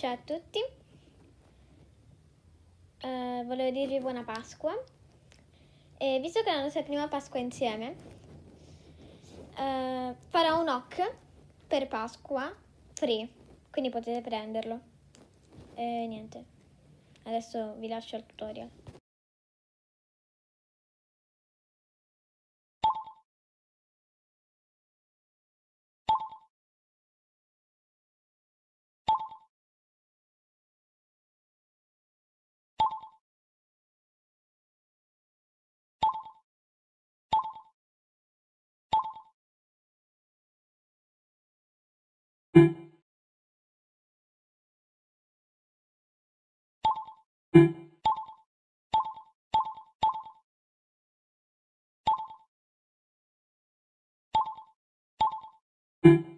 Ciao a tutti, eh, volevo dirvi buona Pasqua e visto che è la nostra prima Pasqua insieme eh, farò un hoc per Pasqua free, quindi potete prenderlo e niente, adesso vi lascio al tutorial. Thank you.